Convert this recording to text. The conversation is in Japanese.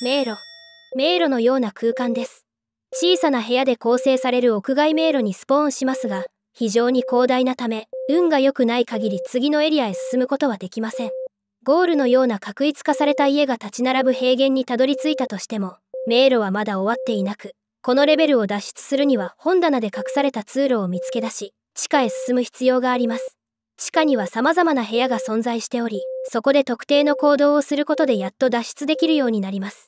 迷路迷路のような空間です小さな部屋で構成される屋外迷路にスポーンしますが非常に広大なため運が良くない限り次のエリアへ進むことはできませんゴールのような確一化された家が立ち並ぶ平原にたどり着いたとしても迷路はまだ終わっていなくこのレベルを脱出するには本棚で隠された通路を見つけ出し地下へ進む必要があります地下には様々な部屋が存在しておりそこで特定の行動をすることでやっと脱出できるようになります